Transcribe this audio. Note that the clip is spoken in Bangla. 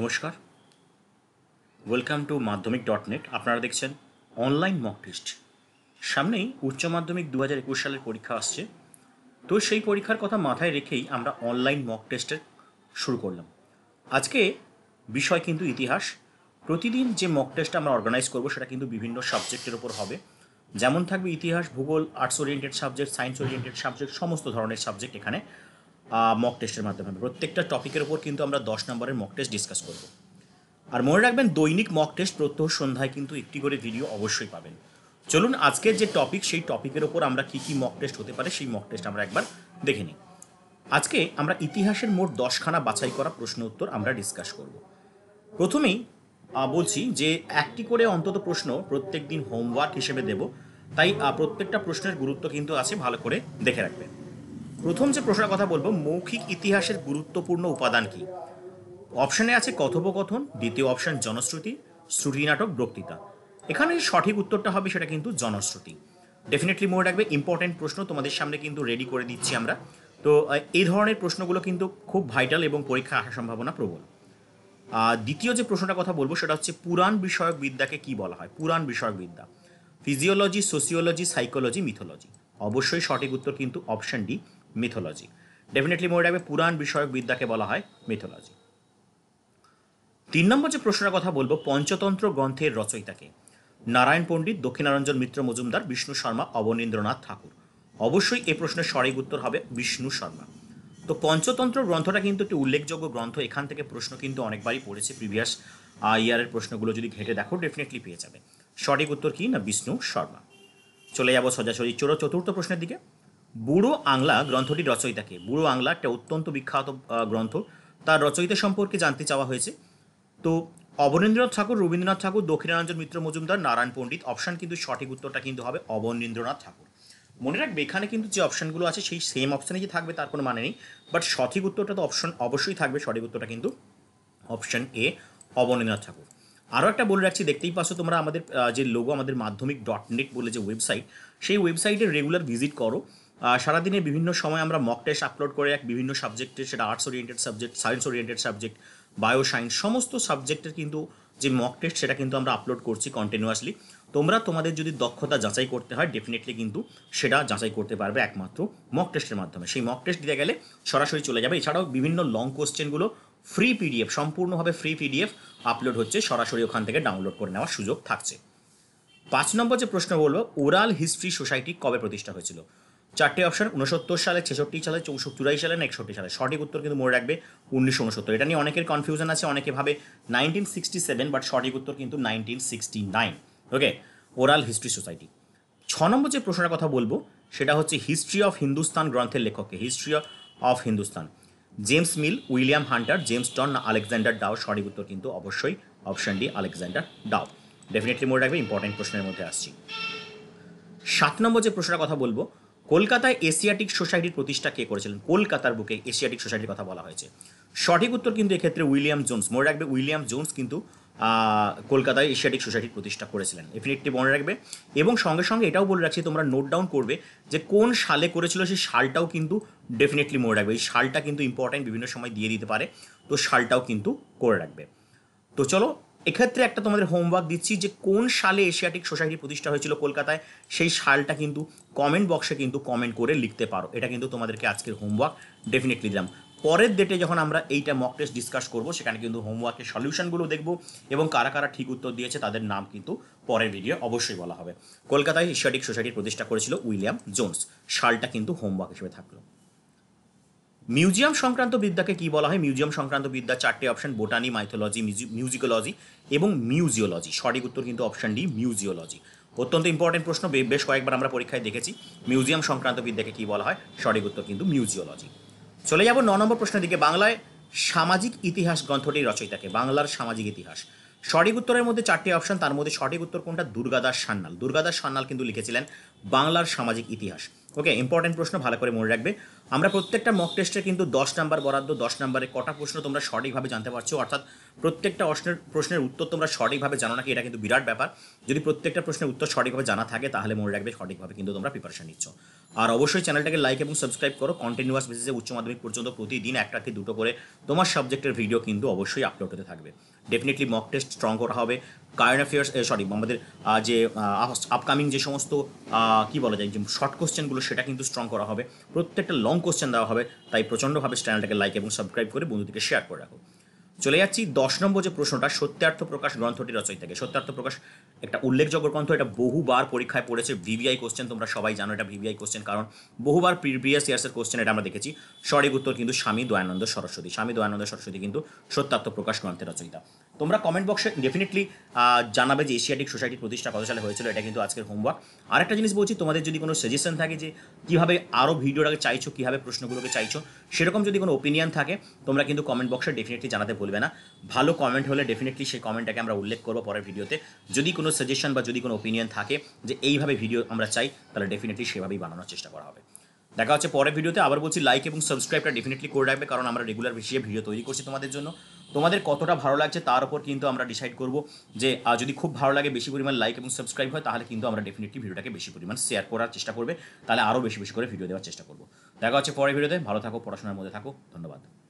নমস্কার welcome to Madhyamik dot net আপনারা দেখছেন অনলাইন মক টেস্ট সামনেই উচ্চ মাধ্যমিক দু হাজার একুশ সালের পরীক্ষা আসছে তো সেই পরীক্ষার কথা মাথায় রেখেই আমরা অনলাইন মক টেস্টের শুরু করলাম আজকে বিষয় কিন্তু ইতিহাস প্রতিদিন যে মক টেস্ট আমরা অর্গানাইজ করব সেটা কিন্তু বিভিন্ন সাবজেক্টের ওপর হবে যেমন থাকবে ইতিহাস ভূগোল arts oriented subject science oriented subject সমস্ত ধরনের সাবজেক্ট এখানে মক টেস্টের মাধ্যমে প্রত্যেকটা টপিকের উপর কিন্তু আমরা দশ নম্বরের মক টেস্ট ডিসকাস করব আর মনে রাখবেন দৈনিক মক টেস্ট প্রত্যহ সন্ধ্যায় কিন্তু একটি করে ভিডিও অবশ্যই পাবেন চলুন আজকের যে টপিক সেই টপিকের ওপর আমরা কি কি মক টেস্ট হতে পারে সেই মক টেস্ট আমরা একবার দেখে নিই আজকে আমরা ইতিহাসের মোট দশখানা বাছাই করা প্রশ্ন উত্তর আমরা ডিসকাস করব প্রথমেই বলছি যে একটি করে অন্তত প্রশ্ন প্রত্যেক দিন হোমওয়ার্ক হিসেবে দেব তাই প্রত্যেকটা প্রশ্নের গুরুত্ব কিন্তু আছে ভালো করে দেখে রাখবেন প্রথম যে প্রশ্নের কথা বলবো মৌখিক ইতিহাসের গুরুত্বপূর্ণ উপাদান কি অপশানে আছে কথোপকথন দ্বিতীয় অপশন জনশ্রুতি শ্রুতি নাটক বক্তৃতা এখানে সঠিক উত্তরটা হবে সেটা কিন্তু জনশ্রুতি ডেফিনেটলি মনে রাখবে ইম্পর্টেন্ট প্রশ্ন তোমাদের সামনে কিন্তু রেডি করে দিচ্ছি আমরা তো এই ধরনের প্রশ্নগুলো কিন্তু খুব ভাইটাল এবং পরীক্ষা আসার সম্ভাবনা প্রবল দ্বিতীয় যে প্রশ্নটা কথা বলবো সেটা হচ্ছে পুরাণ বিষয়ক বিদ্যাকে কি বলা হয় পুরাণ বিষয়ক বিদ্যা ফিজিওলজি সোসিওলজি সাইকোলজি মিথোলজি অবশ্যই সঠিক উত্তর কিন্তু অপশন ডি মিথোলজি ডেফিনেটলি মনে রাখবে পুরাণ বিষয়ক বিদ্যাকে বলা হয় মিথোলজি তিন নম্বর যে প্রশ্নের কথা বলবো পঞ্চতন্ত্র গ্রন্থের রচয়িতাকে নারায়ণ পণ্ডিত দক্ষিণারঞ্জন মিত্র মজুমদার বিষ্ণু শর্মা অবনীন্দ্রনাথ ঠাকুর অবশ্যই এ প্রশ্নের সঠিক উত্তর হবে বিষ্ণু শর্মা তো পঞ্চতন্ত্র গ্রন্থটা কিন্তু একটি উল্লেখযোগ্য গ্রন্থ এখান থেকে প্রশ্ন কিন্তু অনেকবারই পড়েছে প্রিভিয়াস ইয়ারের প্রশ্নগুলো যদি ঘেটে দেখো ডেফিনেটলি পেয়ে যাবে সঠিক উত্তর কি না বিষ্ণু শর্মা চলে যাবো সজাসজি চোর চতুর্থ প্রশ্নের দিকে বুড়ো আংলা গ্রন্থটি রচয়িতাকে বুড়ো আংলা একটা অত্যন্ত বিখ্যাত গ্রন্থ তার রচয়িতা সম্পর্কে জানতে চাওয়া হয়েছে তো অবনীন্দ্রনাথ ঠাকুর রবীন্দ্রনাথ ঠাকুর দক্ষিণারঞ্জন মিত্র মজুমদার নারায়ণ পণ্ডিত অপশান কিন্তু সঠিক উত্তরটা কিন্তু হবে অবনীন্দ্রনাথ ঠাকুর মনে রাখবে এখানে কিন্তু যে অপশানগুলো আছে সেই সেম অপশানে যে থাকবে তার কোনো মানে নেই বাট সঠিক উত্তরটা তো অপশন অবশ্যই থাকবে সঠিক উত্তরটা কিন্তু অপশান এ অবনীন্দ্রনাথ ঠাকুর আরও একটা বলে রাখছি দেখতেই পাচ্ছ তোমরা আমাদের যে লোগো আমাদের মাধ্যমিক ডট নেট বলে যে ওয়েবসাইট সেই ওয়েবসাইটে রেগুলার ভিজিট করো সারাদিনে বিভিন্ন সময় আমরা মক টেস্ট আপলোড করে এক বিভিন্ন সাবজেক্টে সেটা arts oriented subject science oriented subject bio science সমস্ত সাবজেক্টের কিন্তু যে মক টেস্ট সেটা কিন্তু আমরা আপলোড করছি কন্টিনিউয়াসলি তোমরা তোমাদের যদি দক্ষতা যাচাই করতে হয় ডেফিনেটলি কিন্তু সেটা যাচাই করতে পারবে একমাত্র মক টেস্টের মাধ্যমে সেই মক টেস্ট দিতে গেলে সরাসরি চলে যাবে এছাড়াও বিভিন্ন লং কোশ্চেনগুলো ফ্রি পিডিএফ সম্পূর্ণভাবে ফ্রি পিডিএফ আপলোড হচ্ছে সরাসরি ওখান থেকে ডাউনলোড করে নেওয়ার সুযোগ থাকছে পাঁচ নম্বর যে প্রশ্ন বলবো ওরাল হিস্ট্রি সোসাইটি কবে প্রতিষ্ঠা হয়েছিল চারটি অপশন উনসত্তর সালে ছেষট্টি সালে চৌষট্টি চুরাশি সালে না একষট্টি সালে সঠিক উত্তর কিন্তু মনে রাখবে উনিশশো উনসত্তর এটা নিয়ে অনেকের কনফিউশন আছে অনেকে ভাবে নাইনটিন সিক্সটি সেভেন বাট সঠিক উত্তর কিন্তু nineteen sixty nine okay oral history society ছ নম্বর যে প্রশ্নের কথা বলবো সেটা হচ্ছে হিস্ট্রি অফ হিন্দুস্তান গ্রন্থের লেখককে history of Hindustan James Mill William Hunter James Tod না আলেকজান্ডার ডাও সঠিক উত্তর কিন্তু অবশ্যই option D Alexander Dow definitely মনে রাখবে ইম্পর্টেন্ট প্রশ্নের মধ্যে আসছি সাত নম্বর যে প্রশ্নের কথা বলবো কলকাতায় এশিয়াটিক সোসাইটির প্রতিষ্ঠা কে করেছিলেন কলকাতার বুকে এশিয়াটিক সোসাইটির কথা বলা হয়েছে সঠিক উত্তর কিন্তু এক্ষেত্রে উইলিয়াম জোন্স মনে রাখবে উইলিয়াম জোন্স কিন্তু কলকাতায় এশিয়াটিক সোসাইটির প্রতিষ্ঠা করেছিলেন ডেফিনেটলি মনে রাখবে এবং সঙ্গে সঙ্গে এটাও বলে রাখছি তোমরা নোট ডাউন করবে যে কোন সালে করেছিল সেই সালটাও কিন্তু ডেফিনেটলি মনে রাখবে এই সালটা কিন্তু ইম্পর্ট্যান্ট বিভিন্ন সময় দিয়ে দিতে পারে তো সালটাও কিন্তু করে রাখবে তো চলো এক্ষেত্রে একটা তোমাদের হোমওয়ার্ক দিচ্ছি যে কোন সালে এশিয়াটিক সোসাইটি প্রতিষ্ঠা হয়েছিল কলকাতায় সেই সালটা কিন্তু কমেন্ট বক্সে কিন্তু কমেন্ট করে লিখতে পারো এটা কিন্তু তোমাদেরকে আজকের হোমওয়ার্ক ডেফিনেটলি দিলাম পরের ডেটে যখন আমরা এইটা মক টেস্ট ডিসকাস করবো সেখানে কিন্তু হোমওয়ার্কের সলিউশনগুলো দেখব এবং কারা কারা ঠিক উত্তর দিয়েছে তাদের নাম কিন্তু পরের ভিডিও অবশ্যই বলা হবে কলকাতায় এশিয়াটিক সোসাইটি প্রতিষ্ঠা করেছিল উইলিয়াম জোন্স সালটা কিন্তু হোমওয়ার্ক হিসেবে থাকলো মিউজিয়াম সংক্রান্ত বিদ্যাকে কি বলা হয় মিউজিয়াম সংক্রান্ত বিদ্যা চারটে অপশন বোটানি মাইথোলজি মিউজিকোলজি এবং মিউজিওলজি সঠিক উত্তর কিন্তু অপশন ডি মিউজিওলজি অত্যন্ত ইম্পর্টেন্ট প্রশ্ন বেশ কয়েকবার আমরা পরীক্ষায় দেখেছি মিউজিয়াম সংক্রান্ত বিদ্যাকে কি বলা হয় সঠিক উত্তর কিন্তু মিউজিওলজি চলে যাব ন নম্বর প্রশ্নের দিকে বাংলায় সামাজিক ইতিহাস গ্রন্থটির রচয়িতাকে বাংলার সামাজিক ইতিহাস সঠিক উত্তরের মধ্যে চারটি অপশন তার মধ্যে সঠিক উত্তর কোনটা দুর্গাদাস সান্যাল দুর্গাদাস সান্নাল কিন্তু লিখেছিলেন বাংলার সামাজিক ইতিহাস ওকে ইম্পর্টেন্ট প্রশ্ন ভালো করে মনে রাখবে আমরা প্রত্যেকটা মক টেস্টে কিন্তু দশ নাম্বার বরাদ্দ দশ নাম্বারে কটা প্রশ্ন তোমরা সঠিকভাবে জানতে পারছো অর্থাৎ প্রত্যেকটা প্রশ্নের উত্তর তোমরা সঠিকভাবে জানো নাকি এটা কিন্তু বিরাট ব্যাপার যদি প্রত্যেকটা প্রশ্নের উত্তর সঠিকভাবে জানা থাকে তাহলে মনে রাখবে সঠিকভাবে কিন্তু তোমরা প্রিপারেশন নিচ্ছ আর অবশ্যই চ্যানেলটাকে লাইক এবং সাবস্ক্রাইব করো কন্টিনিউয়াস বেসিসে উচ্চ মাধ্যমিক পর্যন্ত প্রতিদিন একটা কি দুটো করে তোমার সাবজেক্টের ভিডিও কিন্তু অবশ্যই আপলোড হতে থাকবে ডেফিনেটলি মক টেস্ট স্ট্রং করা হবে কারেন্ট অ্যাফেয়ার্স সরি আমাদের যে আপকামিং যে সমস্ত কি বলা যায় যে শর্ট কোশ্চেনগুলো সেটা কিন্তু স্ট্রং করা হবে প্রত্যেকটা লং কোশ্চেন দেওয়া হবে তাই প্রচণ্ডভাবে চ্যানেলটাকে লাইক এবং সাবস্ক্রাইব করে বন্ধুদেরকে শেয়ার করে রাখো চলে যাচ্ছি দশ নম্বর যে প্রশ্নটা সত্যার্থ প্রকাশ গ্রন্থটি রচয় থেকে সত্যার্থ প্রকাশ একটা উল্লেখযোগ্য গ্রন্থ এটা বহুবার পরীক্ষায় পড়েছে ভিভিআই কোশ্চেন তোমরা সবাই জানো এটা ভিভিআই কোশ্চেন কারণ বহুবার প্রিভিয়াস ইয়ার্সের কোশ্চেন এটা আমরা দেখেছি সঠিক উত্তর কিন্তু স্বামী দয়ানন্দ সরস্বতী স্বামী দয়ানন্দ সরস্বতী কিন্তু সত্যার্থ প্রকাশ গ্রন্থের রচয়িতা তোমরা কমেন্ট বক্সে ডেফিনেটলি জানাবে যে এশিয়াটিক সোসাইটি প্রতিষ্ঠা কত সালে হয়েছিল এটা কিন্তু আজকের হোমওয়ার্ক আরেকটা জিনিস বলছি তোমাদের যদি কোনো সাজেশন থাকে যে কীভাবে আরও ভিডিওটাকে চাইছো কীভাবে প্রশ্নগুলোকে চাইছো সেরকম যদি কোনো ওপিনিয়ন থাকে তোমরা কিন্তু কমেন্ট বক্সে ডেফিনেটলি জানাতে ভুল ভুলবে না ভালো কমেন্ট হলে ডেফিনেটলি সেই কমেন্টটাকে আমরা উল্লেখ করবো পরের ভিডিওতে যদি কোনো সাজেশন বা যদি কোনো ওপিনিয়ন থাকে যে এইভাবে ভিডিও আমরা চাই তাহলে ডেফিনেটলি সেভাবেই বানানোর চেষ্টা করা হবে দেখা হচ্ছে পরের ভিডিওতে আবার বলছি লাইক এবং সাবস্ক্রাইবটা ডেফিনেটলি করে রাখবে কারণ আমরা রেগুলার বেশিয়ে ভিডিও তৈরি করছি তোমাদের জন্য তোমাদের কতটা ভালো লাগছে তার উপর কিন্তু আমরা ডিসাইড করব যে যদি খুব ভালো লাগে বেশি পরিমাণ লাইক এবং সাবস্ক্রাইব হয় তাহলে কিন্তু আমরা ডেফিনেটলি ভিডিওটাকে বেশি পরিমাণ শেয়ার করার চেষ্টা করবে তাহলে আরও বেশি বেশি করে ভিডিও দেওয়ার চেষ্টা করব দেখা হচ্ছে পরের ভিডিওতে ভালো থাকো পড়াশোনার মধ্যে থাকো ধন্যবাদ